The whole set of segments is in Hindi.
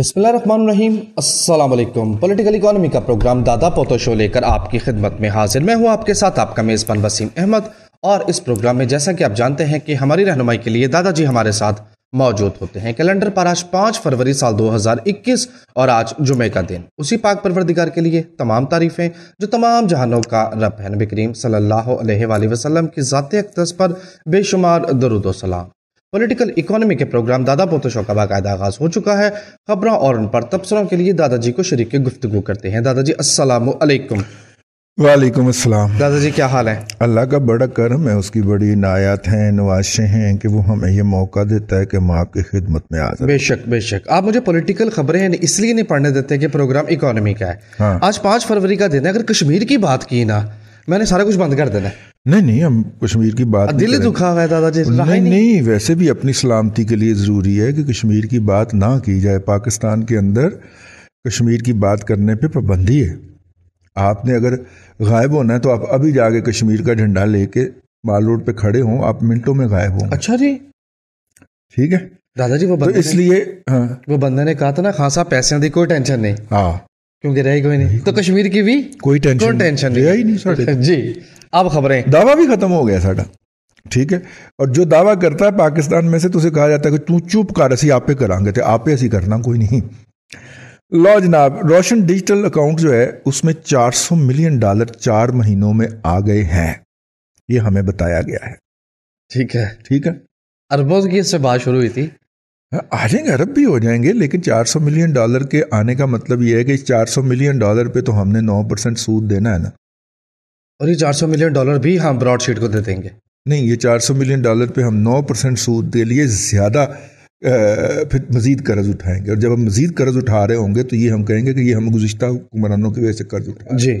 बिस्मिल्लाम पॉलिटिकल इकोनॉमी का प्रोग्राम दादा पोतो शो लेकर आपकी खिदमत में हाजिर मैं हूँ आपके साथ आपका मेज़बान वसीम अहमद और इस प्रोग्राम में जैसा कि आप जानते हैं कि हमारी रहनुमाई के लिए दादाजी हमारे साथ मौजूद होते हैं कैलेंडर पर आज पाँच फरवरी साल 2021 और आज जुमे का दिन उसी पाक परवरदिगार के लिए तमाम तारीफ़ें जो तमाम जहानों का रब है नबी करीम सल्लल्लाहु अलैहि वसल्लम की ज़ात अकदस पर बेशुमार दरुदोसलाम पॉलिटिकल इकोनॉमी के प्रोग्राम दादा शो का बाकायदा आगाज हो चुका है खबरों और उन पर तबसरों के लिए दादाजी को शरीक गुफ्तु करते हैं दादाजी असल वालेकुम अस्सलाम दादाजी क्या हाल है अल्लाह का बड़ा करम है उसकी बड़ी नायात हैं नवाशें हैं कि वो हमें ये मौका देता है कि हम आपकी खिदमत में आ जाए बेशक बेशक आप मुझे पॉलिटिकल खबरें हैं इसलिए नहीं पढ़ने देते कि प्रोग्राम इकोनॉमी का है हाँ। आज पाँच फरवरी का दिन है अगर कश्मीर की बात की ना मैंने सारा कुछ बंद कर देना नहीं नहीं हम कश्मीर की बात दिल दुखा हुआ है दादाजी नहीं, नहीं नहीं वैसे भी अपनी सलामती के लिए ज़रूरी है कि कश्मीर की बात ना की जाए पाकिस्तान के अंदर कश्मीर की बात करने पे पाबंदी है आपने अगर गायब होना है तो आप अभी जाके कश्मीर का झंडा लेके माल रोड पर खड़े हों आप मिनटों में गायब हों अच्छा जी ठीक है दादाजी वो तो इसलिए हाँ वो बंदे ने कहा था ना खासा पैसों की कोई टेंशन नहीं हाँ क्योंकि रहेगी कोई नहीं तो कश्मीर की भी कोई टेंशन कोई टेंशन नहीं नहीं नहीं साढ़े जी अब खबरें दावा भी खत्म हो गया साढ़ा ठीक है और जो दावा करता है पाकिस्तान में से तो उसे कहा जाता है कि तू चुप कर असी आपे करांगे तो आपे असी करना कोई नहीं लो जनाब रोशन डिजिटल अकाउंट जो है उसमें 400 मिलियन डॉलर चार महीनों में आ गए हैं ये हमें बताया गया है ठीक है ठीक है अरबों की इससे बात शुरू हुई थी आ जाएंगे अरब भी हो जाएंगे लेकिन 400 मिलियन डॉलर के आने का मतलब यह है कि 400 मिलियन डॉलर पे तो हमने 9 परसेंट सूद देना है ना और ये 400 मिलियन डॉलर भी हम ब्रॉडशीट को दे देंगे नहीं ये 400 मिलियन डॉलर पे हम 9 परसेंट सूद के लिए ज़्यादा फिर मज़ीद कर्ज उठाएंगे और जब हम मज़ीद कर्ज उठा रहे होंगे तो ये हम कहेंगे कि ये हम गुजशत हुक्मरानों की वजह से कर्ज उठा जी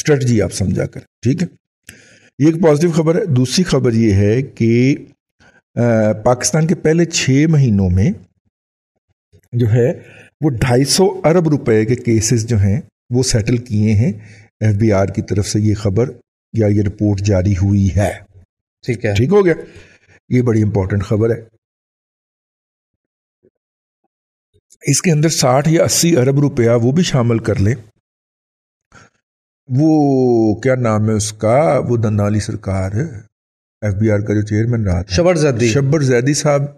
स्ट्रेटजी आप समझा कर ठीक है ये एक पॉजिटिव खबर है दूसरी खबर ये है कि पाकिस्तान के पहले छः महीनों में जो है वो 250 अरब रुपए के केसेस जो हैं वो सेटल किए हैं एफ की तरफ से ये खबर या ये रिपोर्ट जारी हुई है ठीक है ठीक हो गया ये बड़ी इंपॉर्टेंट खबर है इसके अंदर 60 या 80 अरब रुपया वो भी शामिल कर लें वो क्या नाम है उसका वो दंदाली सरकार एफ का जो चेयरमैन रहा था शबर जैदी शबर जैदी साहब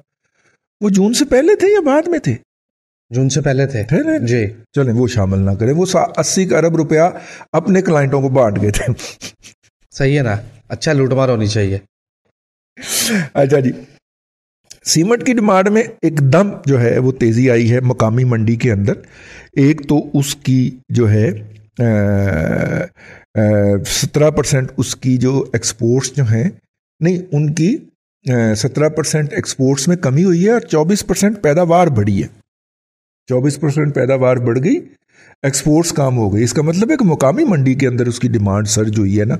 वो जून से पहले थे या बाद में थे जून से पहले थे थे ना जी चलें वो शामिल ना करें वो अस्सी अरब रुपया अपने क्लाइंटों को बांट गए थे सही है ना अच्छा लूटमार होनी चाहिए अच्छा जी सीमेंट की डिमांड में एकदम जो है वो तेज़ी आई है मकामी मंडी के अंदर एक तो उसकी जो है सत्रह परसेंट उसकी जो एक्सपोर्ट्स जो हैं नहीं उनकी सत्रह परसेंट एक्सपोर्ट्स में कमी हुई है और चौबीस परसेंट पैदावार बढ़ी है चौबीस परसेंट पैदावार बढ़ गई एक्सपोर्ट्स काम हो गई इसका मतलब है कि मुकामी मंडी के अंदर उसकी डिमांड सर्ज हुई है ना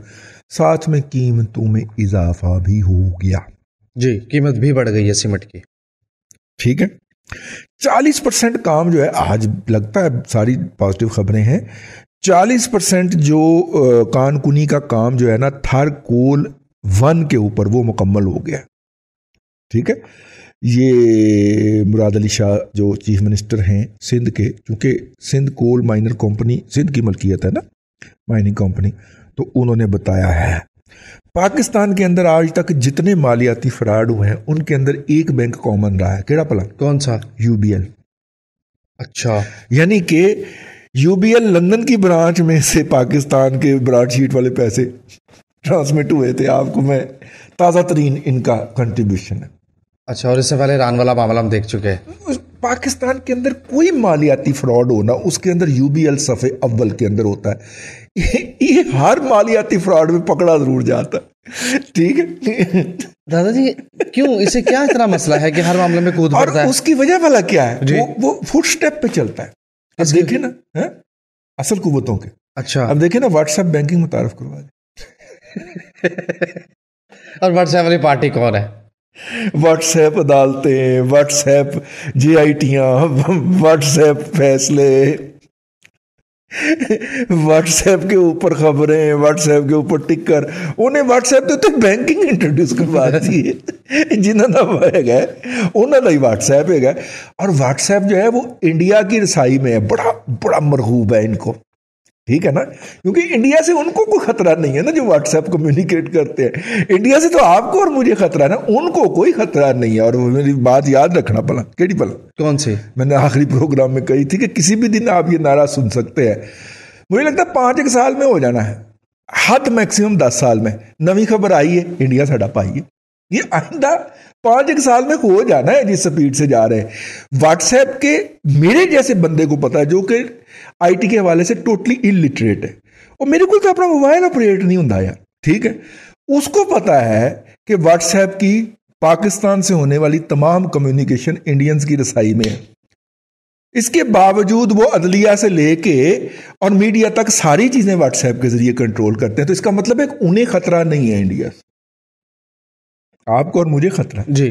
साथ में कीमतों में इजाफा भी हो गया जी कीमत भी बढ़ गई है सीमेंट की ठीक है चालीस परसेंट काम जो है आज लगता है सारी पॉजिटिव खबरें हैं चालीस परसेंट जो कानकुनी का काम जो है ना थर कोल वन के ऊपर वो मुकम्मल हो गया ठीक है ये मुराद अली शाह जो चीफ मिनिस्टर हैं सिंध के क्योंकि Sindh coal miner company Sindh की मलकियत है ना माइनिंग कंपनी तो उन्होंने बताया है पाकिस्तान के अंदर आज तक जितने मालियाती फ्रॉड हुए हैं उनके अंदर एक बैंक कॉमन रहा है केड़ा पला कौन सा यूबीएल अच्छा यानी कि यूबीएल लंदन की ब्रांच में से पाकिस्तान के ब्रांच शीट वाले पैसे ट्रांसमिट हुए थे आपको मैं ताज़ा तरीन इनका कंट्रीब्यूशन है अच्छा और इससे पहले रान वाला मामला हम देख चुके हैं पाकिस्तान के अंदर कोई मालियाती फ्रॉड होना उसके अंदर यू बी एल सफ़े अव्वल के अंदर होता है ये, हर मालियाती फ्रॉड में पकड़ा ज़रूर जाता है ठीक है दादाजी क्यों इसे क्या इतना मसला है कि हर मामले में कूद और है? उसकी वजह वाला क्या है वो वो फुट स्टेप पे चलता है अब देखे ना है? असल कुवतों के अच्छा अब देखे ना व्हाट्सएप बैंकिंग मुतारफ करवा दी और व्हाट्सएप वाली पार्टी कौन है व्हाट्सएप अदालतें व्हाट्सएप जे आई टिया व्हाट्सएप फैसले व्हाट्सएप के ऊपर खबरें व्हाट्सएप के ऊपर टिकर उन्हें व्हाट्सएप ਦੇ ਉੱਤੇ ਬੈਂਕਿੰਗ ਇੰਟਰੋਡਿਊਸ ਕਰਵਾ ਦਿੱਤੀ ਹੈ ਜਿਨ੍ਹਾਂ ਦਾ उन्होंने ही व्हाट्सएप ਹੀ और व्हाट्सएप जो है वो इंडिया की रसाई में है बड़ा बड़ा मरहूब है इनको ठीक है ना क्योंकि इंडिया से उनको कोई खतरा नहीं है ना जो व्हाट्सएप कम्युनिकेट करते हैं इंडिया से तो आपको और मुझे खतरा है ना उनको कोई खतरा नहीं है और मेरी बात याद रखना पला केड़ी पला कौन से मैंने आखिरी प्रोग्राम में कही थी कि किसी भी दिन आप ये नारा सुन सकते हैं मुझे लगता है पाँच एक साल में हो जाना है हद मैक्सिमम दस साल में नवी खबर आई है इंडिया साढ़ा पाइए है ये आइंदा पाँच एक साल में हो जाना है जिस स्पीड से जा रहे हैं व्हाट्सएप के मेरे जैसे बंदे को पता है जो कि ਆਈਟੀ के हवाले से टोटली इलिटरेट है और मेरे को तो अपना मोबाइल ऑपरेट नहीं होता यार ठीक है उसको पता है कि व्हाट्सएप की पाकिस्तान से होने वाली तमाम कम्युनिकेशन इंडियंस की रसाई में है इसके बावजूद वो अदलिया से लेके और मीडिया तक सारी चीजें व्हाट्सएप के जरिए कंट्रोल करते हैं तो इसका मतलब है उन्हें खतरा नहीं है इंडिया से आपको और मुझे खतरा जी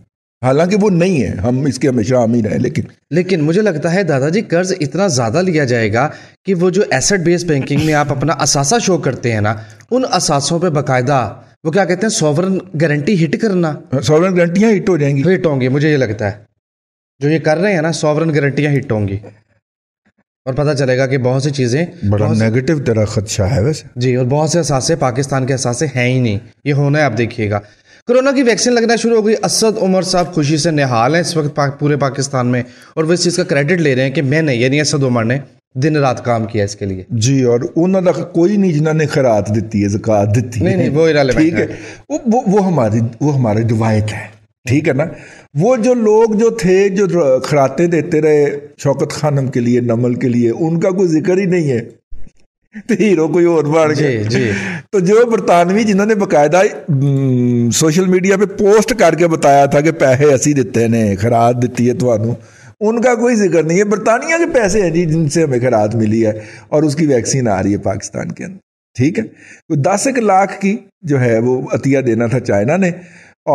हालांकि वो नहीं है हम इसके हमेशा अमीर हैं लेकिन लेकिन मुझे लगता है दादाजी कर्ज इतना ज़्यादा लिया जाएगा कि वो जो एसेट बेस्ड बैंकिंग में आप अपना असासा शो करते हैं ना उन असासों पे बकायदा वो क्या कहते हैं सॉवरन गारंटी हिट करना सॉवरन गारंटियां हिट हो जाएंगी हिट होंगी मुझे ये लगता है जो ये कर रहे हैं ना सॉवरन गारंटियां हिट होंगी और पता चलेगा कि बहुत सी चीज़ें बड़ा नेगेटिव तरह खदशा है वैसे जी और बहुत से असासे पाकिस्तान के असासे हैं ही नहीं ये होना है आप देखिएगा कोरोना की वैक्सीन लगना शुरू हो गई असद उमर साहब खुशी से निहाल हैं इस वक्त पाक, पूरे पाकिस्तान में और वो इस चीज़ का क्रेडिट ले रहे हैं कि मैंने यानी असद उमर ने दिन रात काम किया इसके लिए जी और उन्होंने तो कोई नहीं जिन्होंने ਨਹੀਂ ਜਿਨ੍ਹਾਂ है ਖਰਾਤ दी नहीं, नहीं, ਦਿੱਤੀ ਨਹੀਂ ਨਹੀਂ ਉਹ ਇਰਰੇਲੇਵੈਂਟ वो ਹੈ वो हमारी रिवायत है ठीक है ना वो जो लोग जो थे जो खराते देते रहे शौकत खानम के लिए नमल के लिए उनका कोई जिक्र ही नहीं है हीरो कोई और ਹੋਰ ਬਣ तो जो बरतानवी जिन्होंने बकायदा सोशल मीडिया पर पोस्ट करके बताया था कि पैसे असी दिते ने खराद देती है तो उनका कोई जिक्र नहीं है बरतानिया के पैसे हैं जी जिनसे हमें खराद मिली है और उसकी वैक्सीन आ रही है पाकिस्तान के अंदर ठीक है तो दस एक लाख की जो है वो अतिया देना था चाइना ने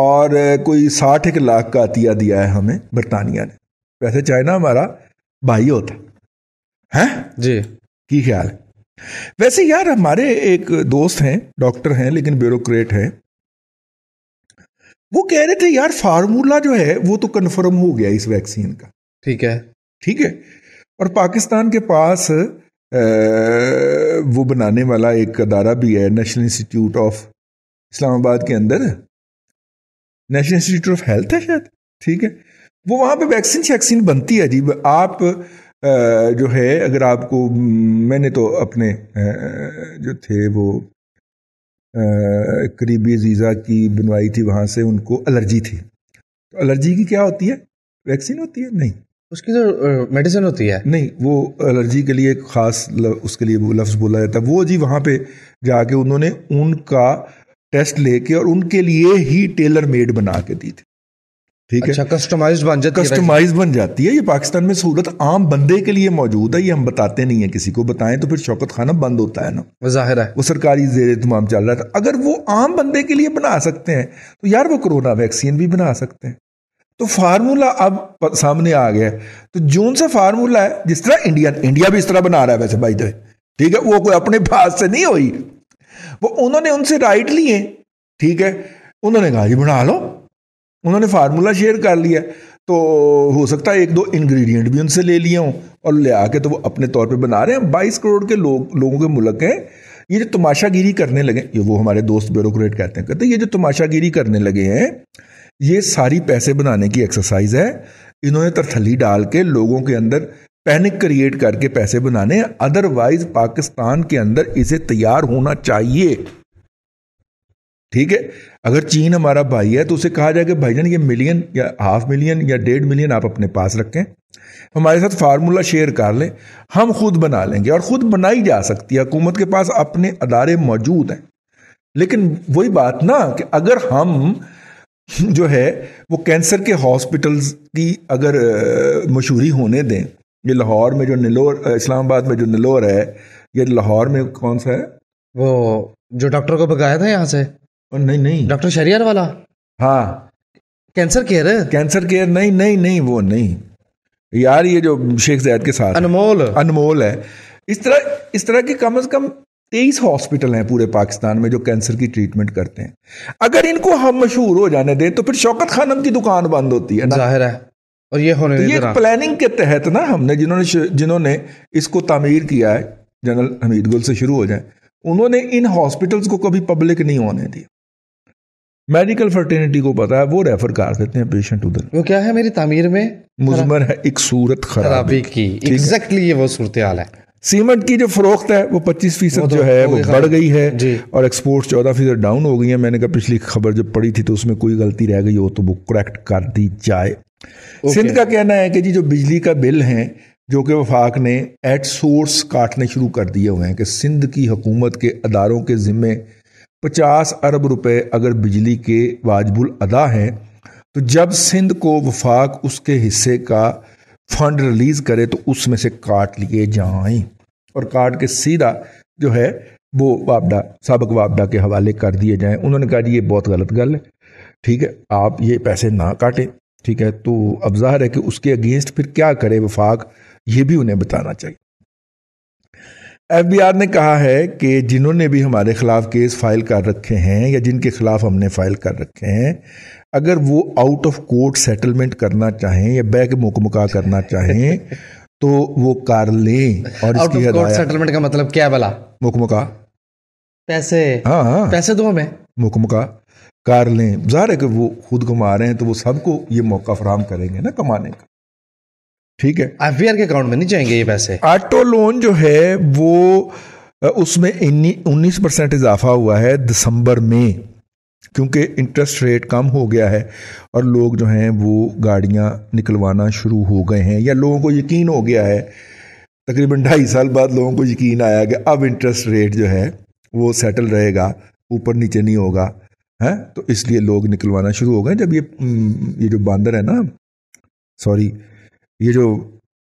और कोई साठ एक लाख का अतिया दिया है हमें बरतानिया ने वैसे चाइना हमारा भाई होता है जी की ख्याल है वैसे यार हमारे एक दोस्त हैं डॉक्टर हैं लेकिन ब्यूरोक्रेट हैं वो कह रहे थे यार फार्मूला जो है वो तो कंफर्म हो गया इस वैक्सीन का ठीक है ठीक है और पाकिस्तान के पास आ, वो बनाने वाला एक अदारा भी है नेशनल इंस्टीट्यूट ऑफ इस्लामाबाद के अंदर नेशनल इंस्टीट्यूट ऑफ हेल्थ है शायद ठीक है वो वहाँ पे वैक्सीन शैक्सीन बनती है जी आप जो है अगर आपको मैंने तो अपने जो थे वो करीबी जीज़ा की बनवाई थी वहाँ से उनको एलर्जी थी तो एलर्जी की क्या होती है वैक्सीन होती है नहीं उसकी तो मेडिसिन होती है नहीं वो एलर्जी के लिए ख़ास उसके लिए वो लफ्ज़ बोला जाता है वो जी वहाँ पे जाके उन्होंने उनका टेस्ट लेके और उनके लिए ही टेलर मेड बना के दी थी ठीक अच्छा, है कस्टमाइज बन जाती कस्टमाइज बन जाती है ये पाकिस्तान में सूरत आम बंदे के लिए मौजूद है ये हम बताते नहीं है किसी को बताएं तो फिर शौकत खाना बंद होता है ना जाहिर है वो सरकारी जेर तमाम चल रहा था तो अगर वो आम बंदे के लिए बना सकते हैं तो यार वो कोरोना वैक्सीन भी बना सकते हैं तो फार्मूला अब सामने आ गया तो जून सा फार्मूला है जिस तरह इंडिया इंडिया भी इस तरह बना रहा है वैसे भाई तो ठीक है वो कोई अपने पास से नहीं हुई वो उन्होंने उनसे राइट लिए ठीक है उन्होंने कहा जी बना लो उन्होंने फार्मूला शेयर कर लिया तो हो सकता है एक दो इंग्रेडिएंट भी उनसे ले लिए हों और ले आके तो वो अपने तौर पे बना रहे हैं बाईस करोड़ के लोग लोगों के मुल्क हैं ये जो तमाशागिरी करने लगे ये वो हमारे दोस्त ब्यूरोक्रेट कहते हैं कहते हैं ये जो तमाशागिरी करने लगे हैं ये सारी पैसे बनाने की एक्सरसाइज है इन्होंने तरथली डाल के लोगों के अंदर पैनिक क्रिएट करके पैसे बनाने अदरवाइज पाकिस्तान के अंदर इसे तैयार होना चाहिए ठीक है अगर चीन हमारा भाई है तो उसे कहा जाए कि जान ये मिलियन या हाफ मिलियन या डेढ़ मिलियन आप अपने पास रखें हमारे साथ फार्मूला शेयर कर लें हम खुद बना लेंगे और खुद बनाई जा सकती है हुकूमत के पास अपने अदारे मौजूद हैं लेकिन वही बात ना कि अगर हम जो है वो कैंसर के हॉस्पिटल्स की अगर मशहूरी होने दें ये लाहौर में जो निलोर इस्लामाबाद में जो निलोर है ये लाहौर में कौन सा है वो जो डॉक्टर को भगाया था यहाँ से और नहीं नहीं डॉक्टर शरियर वाला हाँ कैंसर केयर है कैंसर केयर नहीं नहीं नहीं वो नहीं यार ये जो शेख जैद के साथ अनमोल अनमोल है इस तरह इस तरह के कम से कम तेईस हॉस्पिटल हैं पूरे पाकिस्तान में जो कैंसर की ट्रीटमेंट करते हैं अगर इनको हम मशहूर हो जाने दें तो फिर शौकत खानम की दुकान बंद होती है जाहिर है और ये होने तो ये प्लानिंग के तहत ना हमने जिन्होंने जिन्होंने इसको तामीर किया है जनरल हमीद गुल से शुरू हो जाए उन्होंने इन हॉस्पिटल्स को कभी पब्लिक नहीं होने दिया मेडिकल फर्टिनिटी को पता है वो रेफर कर देते हैं पेशेंट उधर वो क्या है मेरी तामीर में मुजमर है एक सूरत खराबी की एग्जैक्टली ये वो सूरत हाल है सीमेंट की जो फरोख्त है वो 25 फीसद तो जो है वो बढ़ गई है और एक्सपोर्ट 14 फीसद डाउन हो गई है मैंने कहा पिछली खबर जब पड़ी थी तो उसमें कोई गलती रह गई हो तो वो करेक्ट कर दी जाए सिंध का कहना है कि जी जो बिजली का बिल है जो कि वफाक ने एट सोर्स काटने शुरू कर दिए हुए हैं कि सिंध की हुकूमत के अदारों के ज़िम्मे पचास अरब रुपए अगर बिजली के वाजबुल अदा हैं तो जब सिंध को वफाक उसके हिस्से का फंड रिलीज़ करे तो उसमें से काट लिए जाएं और काट के सीधा जो है वो वापडा सबक वापडा के हवाले कर दिए जाएं उन्होंने कहा ये बहुत गलत गल है ठीक है आप ये पैसे ना काटें ठीक है तो अब जाहिर है कि उसके अगेंस्ट फिर क्या करे वफाक ये भी उन्हें बताना चाहिए एफबीआर ने कहा है कि जिन्होंने भी हमारे खिलाफ केस फाइल कर रखे हैं या जिनके खिलाफ हमने फाइल कर रखे हैं अगर वो आउट ऑफ कोर्ट सेटलमेंट करना चाहें या बैग मुकमका करना चाहें तो वो कर लें और आउट ऑफ कोर्ट सेटलमेंट का मतलब क्या बला मुकमका पैसे हाँ हाँ पैसे दो हमें मुकमका कर लें जाहिर है कि वो खुद कमा रहे हैं तो वो सबको ये मौका फराहम करेंगे ना कमाने का ठीक है एफ के अकाउंट में नहीं जाएंगे ये पैसे ऑटो लोन जो है वो उसमें उन्नीस परसेंट इजाफा हुआ है दिसंबर में क्योंकि इंटरेस्ट रेट कम हो गया है और लोग जो हैं वो गाड़ियाँ निकलवाना शुरू हो गए हैं या लोगों को यकीन हो गया है तकरीबन ढाई साल बाद लोगों को यकीन आया कि अब इंटरेस्ट रेट जो है वो सेटल रहेगा ऊपर नीचे नहीं होगा है तो इसलिए लोग निकलवाना शुरू हो गए जब ये हम्म, ये जो बंदर है ना सॉरी ये जो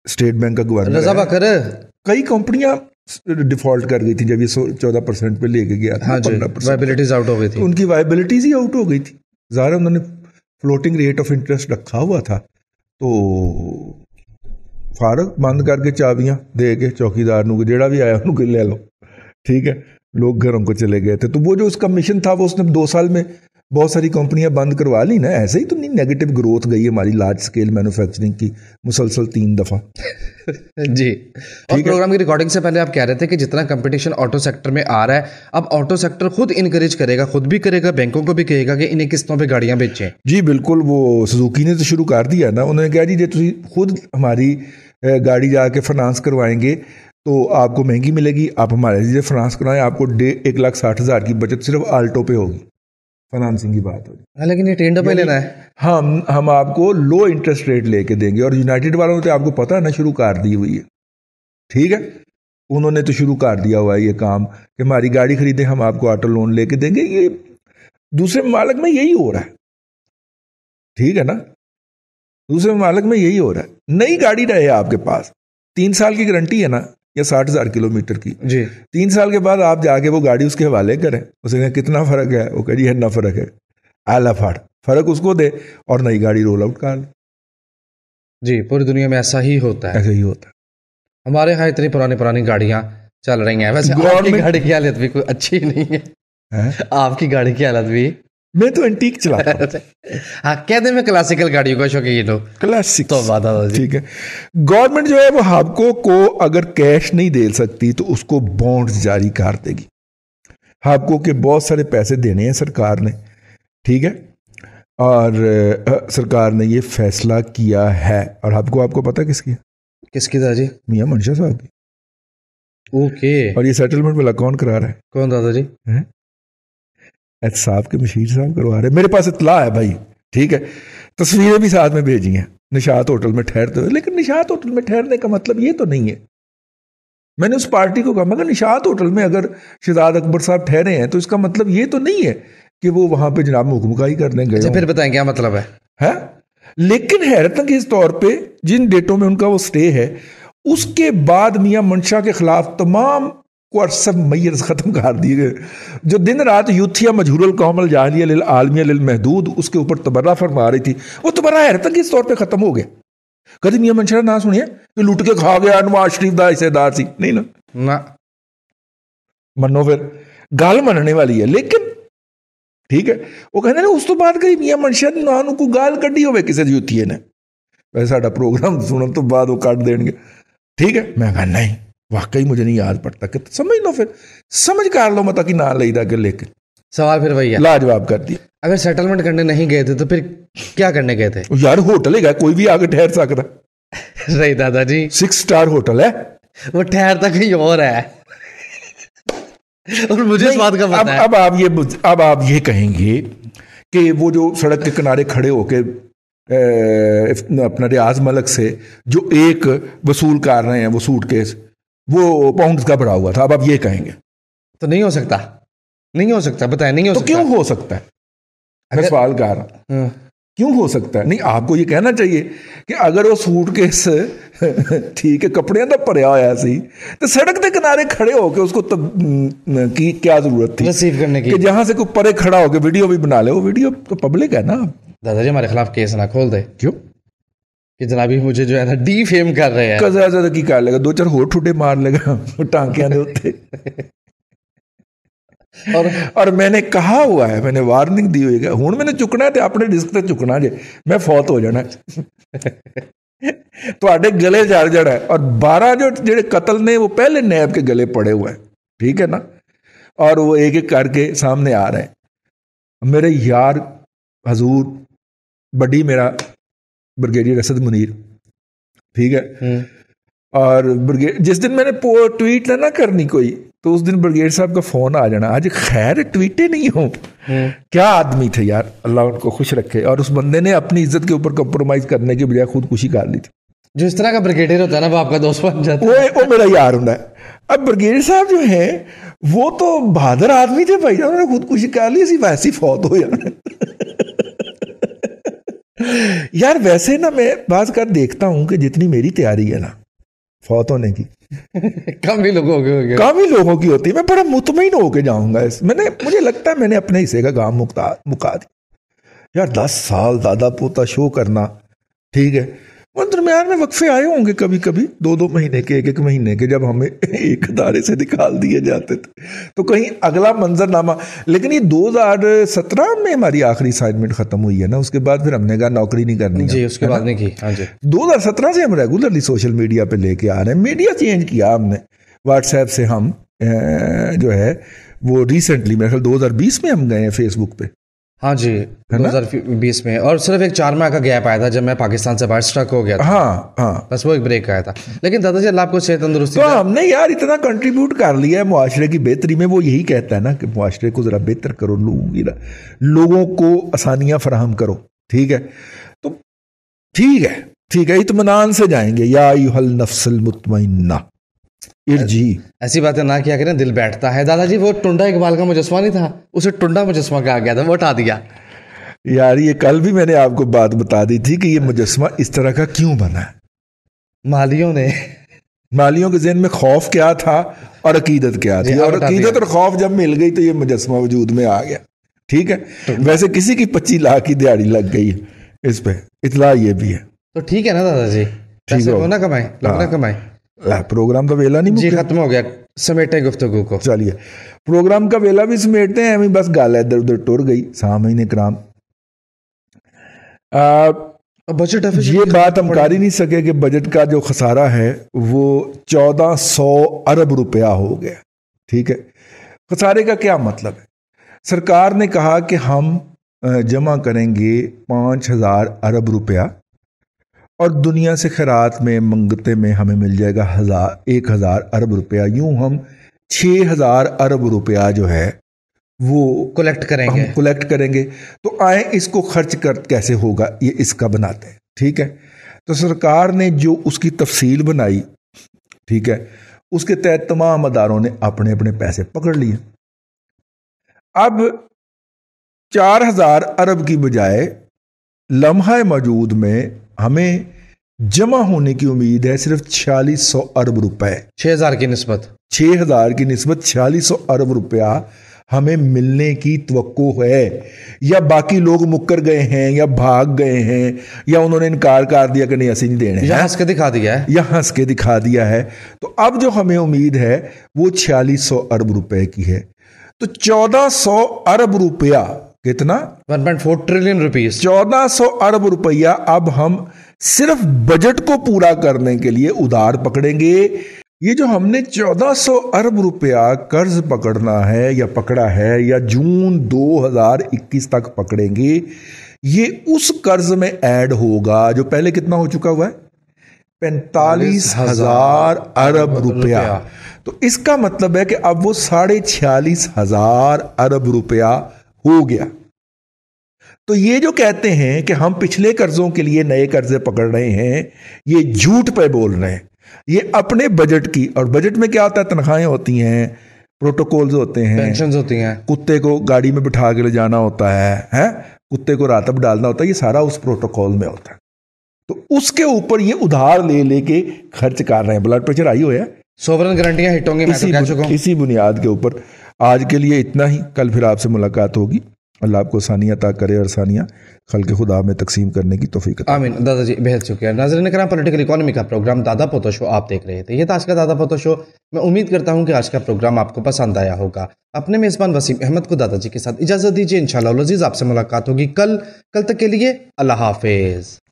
स्टेट बैंक का गवर्नर कर कई कंपनियां डिफॉल्ट कर गई थी जब ये चौदह परसेंट पे लेके गया था वाइबिलिटीज हाँ आउट हो गई थी उनकी वाइबिलिटीज ही आउट हो गई थी ज़्यादा उन्होंने फ्लोटिंग रेट ऑफ इंटरेस्ट रखा हुआ था तो फारक बंद करके चाबियां दे के चौकीदार को जेड़ा भी आया उनको ले लो ठीक है लोग घरों को चले गए थे तो वो जो उसका मिशन था वो उसने दो साल में बहुत सारी कंपनियां बंद करवा ली ना ऐसे ही तो नहीं नेगेटिव ग्रोथ गई हमारी लार्ज स्केल मैन्युफैक्चरिंग की मुसलसल तीन दफ़ा जी और प्रोग्राम की रिकॉर्डिंग से पहले आप कह रहे थे कि जितना कंपटीशन ऑटो सेक्टर में आ रहा है अब ऑटो सेक्टर खुद इनकरेज करेगा खुद भी करेगा बैंकों को भी कहेगा कि इन्हें किस्तों पर गाड़ियां बेचें जी बिल्कुल वो सुजुकी ने तो शुरू कर दिया ना उन्होंने कहा जी जो तुम खुद हमारी गाड़ी जाके फाइनेंस करवाएंगे तो आपको महंगी मिलेगी आप हमारे जैसे फ्रांस कराएं आपको डे एक लाख साठ हज़ार की बचत सिर्फ आल्टो पे होगी फाइनेंसिंग की बात हो रही हाँ, लेकिन ये टेंडर पे लेना है हम हम आपको लो इंटरेस्ट रेट लेके देंगे और यूनाइटेड वालों ने तो आपको पता है ना शुरू कर दी हुई है ठीक है उन्होंने तो शुरू कर दिया हुआ है ये काम कि हमारी गाड़ी खरीदे हम आपको ऑटो लोन लेके देंगे ये दूसरे ममालक में यही हो रहा है ठीक है ना दूसरे ममालक में यही हो रहा है नई गाड़ी रहे आपके पास तीन साल की गारंटी है ना या साठ हजार किलोमीटर की जी तीन साल के बाद आप जाके वो गाड़ी उसके हवाले करें उसे कहें कितना फर्क है वो कह जी इतना फर्क है आला फाड़ फर्क उसको दे और नई गाड़ी रोल आउट कर ले जी पूरी दुनिया में ऐसा ही होता है ऐसा ही होता है हमारे यहाँ इतनी पुरानी पुरानी गाड़ियाँ चल रही हैं वैसे गाड़ी की हालत भी कोई अच्छी नहीं है? आपकी गाड़ी की हालत भी मैं तो एंटीक चला हूँ हाँ कहते मैं क्लासिकल गाड़ियों का शौकीन हूँ क्लासिक तो बात ठीक है गवर्नमेंट जो है वो हाबको को अगर कैश नहीं दे सकती तो उसको बॉन्ड जारी कर देगी हाबको के बहुत सारे पैसे देने हैं सरकार ने ठीक है और सरकार ने ये फैसला किया है और आपको आपको पता किसकी किसकी दादाजी मियाँ मनशा साहब की ओके और ये सेटलमेंट वाला कौन करा रहा है कौन दादाजी एच साहब के मशीर साहब करवा रहे मेरे पास इतला है भाई ठीक है तस्वीरें भी साथ में भेजी हैं निशात होटल में ठहरते हुए लेकिन निशात होटल में ठहरने का मतलब ये तो नहीं है मैंने उस पार्टी को कहा मगर निशात होटल में अगर शिजाद अकबर साहब ठहरे हैं तो इसका मतलब ये तो नहीं है कि वो वहां पे जनाब मुखमुखाई करने गए अच्छा, फिर बताएं क्या मतलब है है लेकिन हैरत इस तौर पे जिन डेटों में उनका वो स्टे है उसके बाद मियाँ मनशा के खिलाफ तमाम और सब ख़त्म कर दिए गए जो दिन रात यूथिया मजहूर कौमल जानिया लिल आलमिया लिल महदूद उसके ऊपर तबर्रा फरमा रही थी वो तबर्रा तक इस तौर पर ख़त्म हो गया कभी मियाँ मंशरा ना सुनिए कि लुट के खा गया नवाज शरीफ का हिस्सेदार सी नहीं ना ना मनो फिर गल मनने वाली है लेकिन ठीक है वो कहने उस तो बाद कहीं मियाँ मंशा ना कोई गाल कड़ी हो किसी यूथिए ने वैसे साडा प्रोग्राम सुनने तो बाद वो कट देंगे ठीक है मैं कहना नहीं वाकई मुझे नहीं याद पड़ता कि समझ लो फिर समझ कर लो मत कि ना लेदा के लेकिन सवाल फिर वही है लाजवाब कर दिया अगर सेटलमेंट करने नहीं गए थे तो फिर क्या करने गए थे यार होटल है कोई भी आगे ठहर सकता रही दादाजी सिक्स स्टार होटल है वो ठहरता कहीं और है और मुझे इस बात का पता अब, है। अब आप ये अब आप ये कहेंगे कि वो जो सड़क के किनारे खड़े होके अपना रियाज मलक से जो एक वसूल कर रहे हैं वो सूट केस वो पाउंड का बढ़ा हुआ था अब आप ये कहेंगे तो नहीं हो सकता नहीं हो सकता बताए नहीं हो तो सकता क्यों हो सकता है अगर... मैं सवाल कर रहा हाँ। क्यों हो सकता है नहीं आपको ये कहना चाहिए कि अगर वो सूट केस ठीक है कपड़े तो भरया होया सी तो सड़क के किनारे खड़े होके उसको तब की क्या जरूरत थी रिसीव करने की कि जहां से कोई परे खड़ा होके वीडियो भी बना ले वो वीडियो तो पब्लिक है ना दादाजी हमारे खिलाफ केस ना खोल दे क्यों कि जनाब ही मुझे जो है ना डी फेम कर रहे हैं कजरा ज्यादा की कर लेगा दो चार होर ठूटे मार लेगा और और मैंने कहा हुआ है मैंने वार्निंग दी हुई है हूं मैंने चुकना है अपने ਤੇ ਆਪਣੇ चुकना जे मैं फौत हो जाना तो ਜਾਣਾ गले ਗਲੇ ਜੜ ਜੜਾ और बारह जो जे कतल ने वो पहले नैब के गले पड़े हुए हैं ठीक है ना और वो एक एक करके सामने आ रहे हैं मेरे यार हजूर बड़ी मेरा ब्रिगेडियर असद मुनीर ठीक है हम्म। और ब्रिगेड जिस दिन मैंने ट्वीट ना करनी कोई तो उस दिन ब्रिगेड साहब का फ़ोन आ जाना आज खैर ट्वीटे नहीं हो हम्म। क्या आदमी थे यार अल्लाह उनको खुश रखे और उस बंदे ने अपनी इज्जत के ऊपर कंप्रोमाइज़ करने के बजाय खुदकुशी कर ली थी जो इस तरह का ब्रिगेडियर होता है ना वो आपका दोस्त बन जाता है वो मेरा यार होता है अब ब्रिगेडियर साहब जो है वो तो बहादुर आदमी थे भाई उन्होंने खुदकुशी कर ली वैसी फौत हो यार यार वैसे ना मैं बाज कर देखता हूं कि जितनी मेरी तैयारी है ना फौत होने की कम ही लोगों की कम ही लोगों की होती है मैं बड़ा मुतमिन होके जाऊंगा इस मैंने मुझे लगता है मैंने अपने हिस्से का काम मुका दिया यार दस साल दादा पोता शो करना ठीक है वरना दरम्यान में वक्फे आए होंगे कभी कभी दो दो महीने के एक एक महीने के जब हमें एक दायरे से निकाल दिए जाते थे तो कहीं अगला मंजरनामा लेकिन ये 2017 में हमारी आखिरी असाइनमेंट खत्म हुई है ना उसके बाद फिर हमने कहा नौकरी नहीं करनी जी उसके बाद नहीं की हाँ दो हजार सत्रह से हम रेगुलरली सोशल मीडिया पर लेके आ रहे हैं मीडिया चेंज किया हमने व्हाट्सएप से हम जो है वो रिसेंटली मेरे ख्याल बीस में हम गए हैं फेसबुक पे हाँ जी दो हजार बीस में और सिर्फ एक चार माह का गैप आया था जब मैं पाकिस्तान से बाहर स्ट्रक हो गया था हाँ हाँ बस वो एक ब्रेक आया था लेकिन दादाजी अल्लाह आपको सेहत तंदुरुस्ती तो हमने यार इतना कंट्रीब्यूट कर लिया है मुआरे की बेहतरी में वो यही कहता है ना कि मुआरे को ज़रा बेहतर करो लोगों लोगों को आसानियाँ फराहम करो ठीक है तो ठीक है ठीक है इतमान से जाएंगे या यूहल नफसल मुतमना जी ऐसी बातें ना किया करें दिल बैठता है दादाजी वो टुंडा इकबाल का मुजस्मा नहीं था उसे टुंडा मुजस्मा कहा गया था वो हटा दिया यार ये कल भी मैंने आपको बात बता दी थी कि ये मुजस्मा इस तरह का क्यों बना मालियों ने मालियों के जहन में खौफ क्या था और अकीदत क्या थी और अकीदत और खौफ जब मिल गई तो ये मुजस्मा वजूद में आ गया ठीक है तो- वैसे किसी की पच्चीस लाख की दिहाड़ी लग गई है इस पे इतला ये भी है तो ठीक है ना दादाजी ठीक है ना कमाए ना हाँ। कमाए प्रोग्राम का वेला नहीं जी खत्म हो गया समेटे गुफ्तगु को चलिए प्रोग्राम का वेला भी समेटते हैं अभी बस गाल इधर उधर टुर गई ने क्राम बजट ये बात हम कर ही नहीं सके कि बजट का जो खसारा है वो चौदह सौ अरब रुपया हो गया ठीक है खसारे का क्या मतलब है सरकार ने कहा कि हम जमा करेंगे पाँच हज़ार अरब रुपया और दुनिया से खैरात में मंगते में हमें मिल जाएगा हज़ार एक हज़ार अरब रुपया यूं हम छः हज़ार अरब रुपया जो है वो कलेक्ट करेंगे हम कलेक्ट करेंगे तो आए इसको खर्च कर कैसे होगा ये इसका बनाते हैं ठीक है तो सरकार ने जो उसकी तफसील बनाई ठीक है उसके तहत तमाम अदारों ने अपने अपने पैसे पकड़ लिए अब चार हजार अरब की बजाय लम्हा मौजूद में हमें जमा होने की उम्मीद है सिर्फ छियालीस सौ अरब रुपए छह हजार की नस्बत छह हजार की नस्बत छियालीस सौ अरब रुपया हमें मिलने की तो है या बाकी लोग मुक्कर गए हैं या भाग गए हैं या उन्होंने इनकार कर दिया कि नहीं असी नहीं देने या हंस के दिखा दिया है या हंस के दिखा दिया है तो अब जो हमें उम्मीद है वो छियालीस सौ अरब रुपए की है तो चौदह सौ अरब रुपया कितना 1.4 ट्रिलियन रुपीस 1400 अरब रुपया अब हम सिर्फ बजट को पूरा करने के लिए उधार पकड़ेंगे ये जो हमने 1400 अरब रुपया कर्ज पकड़ना है या पकड़ा है या जून 2021 तक पकड़ेंगे ये उस कर्ज में ऐड होगा जो पहले कितना हो चुका हुआ है पैंतालीस हजार अरब रुपया तो इसका मतलब है कि अब वो साढ़े छियालीस हजार अरब रुपया हो गया तो ये जो कहते हैं कि हम पिछले कर्जों के लिए नए कर्जे पकड़ रहे हैं ये झूठ पे बोल रहे हैं ये अपने बजट की और बजट में क्या होता है तनख्वाहें होती हैं प्रोटोकॉल्स होते हैं पेंशन होती हैं कुत्ते को गाड़ी में बिठा के ले जाना होता है हैं कुत्ते को रात अब डालना होता है ये सारा उस प्रोटोकॉल में होता है तो उसके ऊपर ये उधार ले लेके खर्च कर रहे हैं ब्लड प्रेशर आई हो है सोवरन गारंटियां हिट होंगे तो इसी, इसी बुनियाद के ऊपर आज के लिए इतना ही कल फिर आपसे मुलाकात होगी अल्लाह आपको सानिया ता करे और सानिया खल के खुदा में तकसीम करने की तोफीक आमीन दादाजी बेहद शुक्रिया ने करा पोलिटिकल इकोनॉमी का प्रोग्राम दादा पोतो शो आप देख रहे थे ये था आज का दादा पोतो शो मैं उम्मीद करता हूँ कि आज का प्रोग्राम आपको पसंद आया होगा अपने मेज़बान वसीम अहमद को दादाजी के साथ इजाज़त दीजिए इन लजीज़ आपसे मुलाकात होगी कल कल तक के लिए अल्लाह हाफिज़